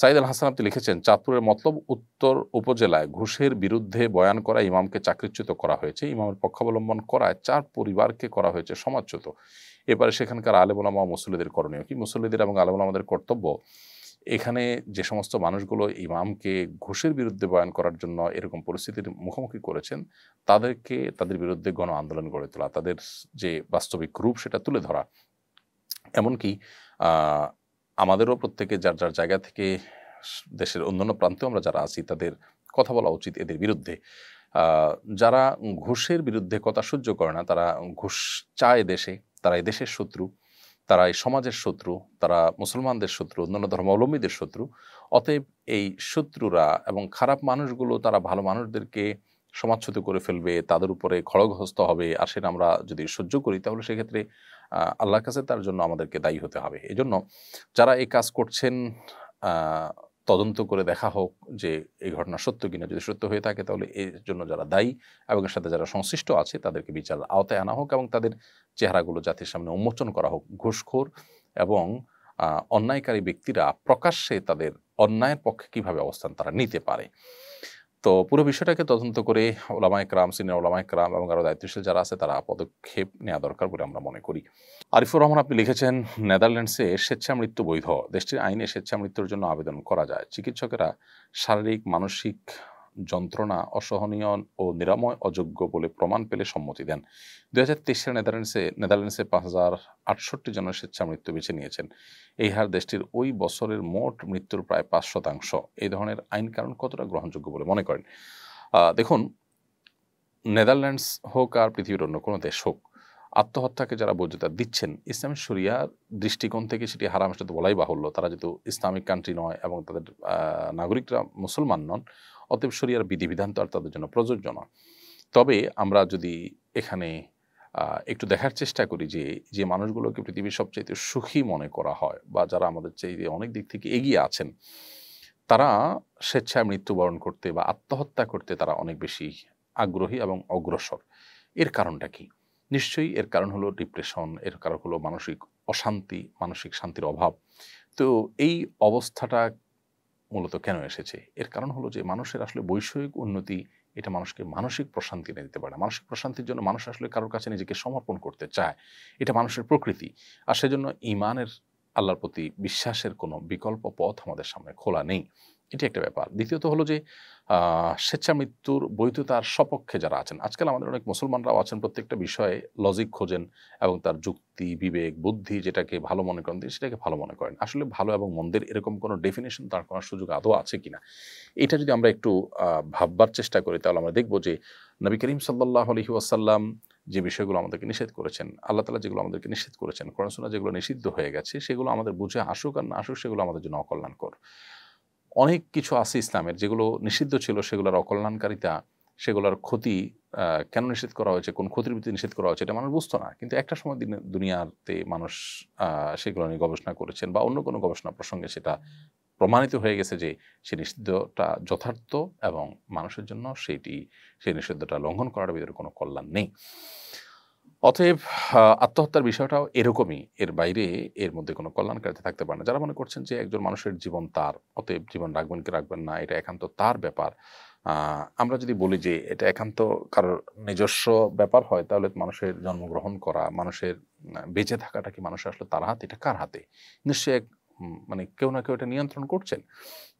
সাইদ আল হাসান আপনি লিখেছেন চাঁদপুরের মতলব উত্তর উপজেলায় ঘুষের বিরুদ্ধে বয়ান করা ইমামকে চাকরিচ্যুত করা হয়েছে ইমামের পক্ষাবলম্বন করায় চার পরিবারকে করা হয়েছে সমাজচ্যুত এবারে সেখানকার আলেমুলামা মুসল্লিদের করণীয় কি মুসল্লিদের এবং আলেমুলামাদের কর্তব্য এখানে যে সমস্ত মানুষগুলো ইমামকে ঘুষের বিরুদ্ধে বয়ান করার জন্য এরকম পরিস্থিতির মুখোমুখি করেছেন তাদেরকে তাদের বিরুদ্ধে গণ আন্দোলন গড়ে তোলা তাদের যে বাস্তবিক রূপ সেটা তুলে ধরা এমনকি আমাদেরও প্রত্যেকে যার যার জায়গা থেকে দেশের অন্যান্য প্রান্তেও আমরা যারা আছি তাদের কথা বলা উচিত এদের বিরুদ্ধে যারা ঘুষের বিরুদ্ধে কথা সহ্য করে না তারা ঘুষ চায় দেশে তারা এই দেশের শত্রু তারা এই সমাজের শত্রু তারা মুসলমানদের শত্রু অন্যান্য ধর্মাবলম্বীদের শত্রু অতএব এই শত্রুরা এবং খারাপ মানুষগুলো তারা ভালো মানুষদেরকে সমাচ্ছুত করে ফেলবে তাদের উপরে খড়গহস্ত হবে আর সেটা আমরা যদি সহ্য করি তাহলে সেক্ষেত্রে আল্লাহর কাছে তার জন্য আমাদেরকে দায়ী হতে হবে এজন্য যারা এই কাজ করছেন তদন্ত করে দেখা হোক যে এই ঘটনা সত্য কিনা যদি সত্য হয়ে থাকে তাহলে এর জন্য যারা দায়ী এবং এর সাথে যারা সংশ্লিষ্ট আছে তাদেরকে বিচার আওতায় আনা হোক এবং তাদের চেহারাগুলো জাতির সামনে উন্মোচন করা হোক ঘুষখোর এবং অন্যায়কারী ব্যক্তিরা প্রকাশ্যে তাদের অন্যায়ের পক্ষে কিভাবে অবস্থান তারা নিতে পারে তো পুরো বিষয়টাকে তদন্ত করে ওলামায় ক্রাম সিনিয়র ওলামায় ক্রাম এবং আরও দায়িত্বশীল যারা আছে তারা পদক্ষেপ নেওয়া দরকার বলে আমরা মনে করি আরিফুর রহমান আপনি লিখেছেন নেদারল্যান্ডসে স্বেচ্ছামৃত্যু বৈধ দেশটির আইনে স্বেচ্ছামৃত্যুর জন্য আবেদন করা যায় চিকিৎসকেরা শারীরিক মানসিক যন্ত্রণা অসহনীয় ও নিরাময় অযোগ্য বলে প্রমাণ পেলে সম্মতি দেন দু হাজার তেইশে নেদারল্যান্ডসে নেদারল্যান্ডসে পাঁচ হাজার আটষট্টি জনের স্বেচ্ছা মৃত্যু বেছে নিয়েছেন এই হার দেশটির ওই বছরের মোট মৃত্যুর প্রায় পাঁচ শতাংশ এই ধরনের আইন কারণ কতটা গ্রহণযোগ্য বলে মনে করেন দেখুন নেদারল্যান্ডস হোক আর পৃথিবীর অন্য কোনো দেশ হোক আত্মহত্যাকে যারা বৈধতা দিচ্ছেন ইসলামের শরিয়ার দৃষ্টিকোণ থেকে সেটি হারাম সেটা তো বলাই বাহুল্য তারা যেহেতু ইসলামিক কান্ট্রি নয় এবং তাদের নাগরিকরা মুসলমান নন অতএব শরিয়ার বিধিবিধান তো আর তাদের জন্য প্রযোজ্য নয় তবে আমরা যদি এখানে একটু দেখার চেষ্টা করি যে যে মানুষগুলোকে পৃথিবীর সবচেয়ে সুখী মনে করা হয় বা যারা আমাদের চেয়ে অনেক দিক থেকে এগিয়ে আছেন তারা স্বেচ্ছায় মৃত্যুবরণ করতে বা আত্মহত্যা করতে তারা অনেক বেশি আগ্রহী এবং অগ্রসর এর কারণটা কী নিশ্চয়ই এর কারণ হলো ডিপ্রেশন এর কারণ হলো মানসিক অশান্তি মানসিক শান্তির অভাব তো এই অবস্থাটা মূলত কেন এসেছে এর কারণ হলো যে মানুষের আসলে বৈষয়িক উন্নতি এটা মানুষকে মানসিক প্রশান্তি এনে দিতে পারে মানসিক প্রশান্তির জন্য মানুষ আসলে কারোর কাছে নিজেকে সমর্পণ করতে চায় এটা মানুষের প্রকৃতি আর সেজন্য ইমানের আল্লাহর প্রতি বিশ্বাসের কোনো বিকল্প পথ আমাদের সামনে খোলা নেই এটি একটা ব্যাপার দ্বিতীয়ত হলো যে স্বেচ্ছা মৃত্যুর বৈধতার সপক্ষে যারা আছেন আজকাল আমাদের অনেক মুসলমানরাও আছেন প্রত্যেকটা বিষয়ে লজিক খোঁজেন এবং তার যুক্তি বিবেক বুদ্ধি যেটাকে ভালো মনে করেন সেটাকে ভালো মনে করেন আসলে ভালো এবং মন্দের এরকম কোনো ডেফিনেশন তার করার সুযোগ আদৌ আছে কিনা এটা যদি আমরা একটু ভাববার চেষ্টা করি তাহলে আমরা দেখব যে নবী করিম সাল্লাহ আলহি ওয়াসাল্লাম যে বিষয়গুলো আমাদেরকে নিষেধ করেছেন আল্লাহ তালা যেগুলো আমাদেরকে নিষেধ করেছেন করণসোনা যেগুলো নিষিদ্ধ হয়ে গেছে সেগুলো আমাদের বুঝে আসুক আর না আসুক সেগুলো আমাদের জন্য অকল্যাণকর অনেক কিছু আছে ইসলামের যেগুলো নিষিদ্ধ ছিল সেগুলোর অকল্যাণকারিতা সেগুলোর ক্ষতি কেন নিষেধ করা হয়েছে কোন ক্ষতির ভিত্তিতে নিষেধ করা হয়েছে এটা মানুষ বুঝতো না কিন্তু একটা সময় দিনে দুনিয়াতে মানুষ সেগুলো নিয়ে গবেষণা করেছেন বা অন্য কোনো গবেষণা প্রসঙ্গে সেটা প্রমাণিত হয়ে গেছে যে সেই নিষিদ্ধটা যথার্থ এবং মানুষের জন্য সেইটি সেই নিষিদ্ধটা লঙ্ঘন করার ভিতরে কোনো কল্যাণ নেই অতএব আত্মহত্যার বিষয়টাও এরকমই এর বাইরে এর মধ্যে কোনো কল্যাণকারিতা থাকতে পারে না যারা মনে করছেন যে একজন মানুষের জীবন তার অতএব জীবন রাখবেন কি রাখবেন না এটা একান্ত তার ব্যাপার আমরা যদি বলি যে এটা একান্ত কারোর নিজস্ব ব্যাপার হয় তাহলে মানুষের জন্মগ্রহণ করা মানুষের বেঁচে থাকাটা কি মানুষের আসলে তার হাতে এটা কার হাতে নিশ্চয়ই এক মানে কেউ না কেউ এটা নিয়ন্ত্রণ করছেন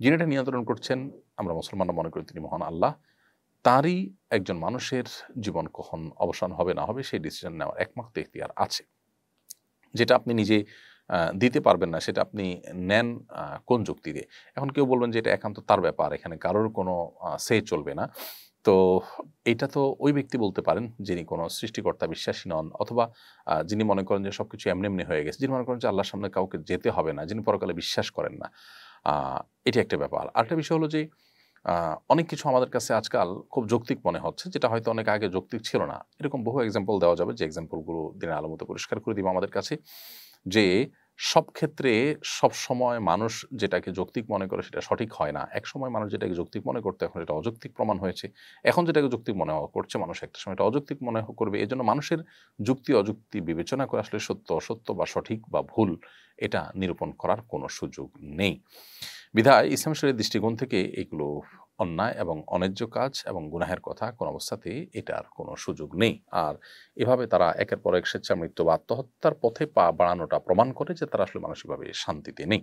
যিনি এটা নিয়ন্ত্রণ করছেন আমরা মুসলমানরা মনে করি তিনি মহান আল্লাহ তারই একজন মানুষের জীবন কখন অবসান হবে না হবে সেই ডিসিশন নেওয়ার একমাত্র এখতিয়ার আছে যেটা আপনি নিজে দিতে পারবেন না সেটা আপনি নেন কোন যুক্তি দিয়ে এখন কেউ বলবেন যে এটা একান্ত তার ব্যাপার এখানে কারোর কোনো সে চলবে না তো এটা তো ওই ব্যক্তি বলতে পারেন যিনি কোনো সৃষ্টিকর্তা বিশ্বাসী নন অথবা যিনি মনে করেন যে সব কিছু এমনি এমনি হয়ে গেছে যিনি মনে করেন যে আল্লাহর সামনে কাউকে যেতে হবে না যিনি পরকালে বিশ্বাস করেন না এটি একটা ব্যাপার আরেকটা বিষয় হলো যে অনেক কিছু আমাদের কাছে আজকাল খুব যৌক্তিক মনে হচ্ছে যেটা হয়তো অনেক আগে যৌক্তিক ছিল না এরকম বহু এক্সাম্পল দেওয়া যাবে যে এক্সাম্পলগুলো দিনের আলো মতো পরিষ্কার করে দিব আমাদের কাছে যে সব ক্ষেত্রে সব সময় মানুষ যেটাকে যৌক্তিক মনে করে সেটা সঠিক হয় না এক সময় মানুষ যেটাকে যৌক্তিক মনে করতে এখন এটা অযৌক্তিক প্রমাণ হয়েছে এখন যেটাকে যৌক্তিক মনে করছে মানুষ একটা সময় এটা অযৌক্তিক মনে করবে এই জন্য মানুষের যুক্তি অযুক্তি বিবেচনা করে আসলে সত্য অসত্য বা সঠিক বা ভুল এটা নিরূপণ করার কোনো সুযোগ নেই বিধায় ইসলাম শরীর দৃষ্টিকোণ থেকে এগুলো অন্যায় এবং অন্যায্য কাজ এবং গুনাহের কথা কোনো অবস্থাতেই এটার কোনো সুযোগ নেই আর এভাবে তারা একের পর এক স্বেচ্ছা মৃত্যু বা আত্মহত্যার পথে পা বাড়ানোটা প্রমাণ করে যে তারা আসলে মানসিকভাবে শান্তিতে নেই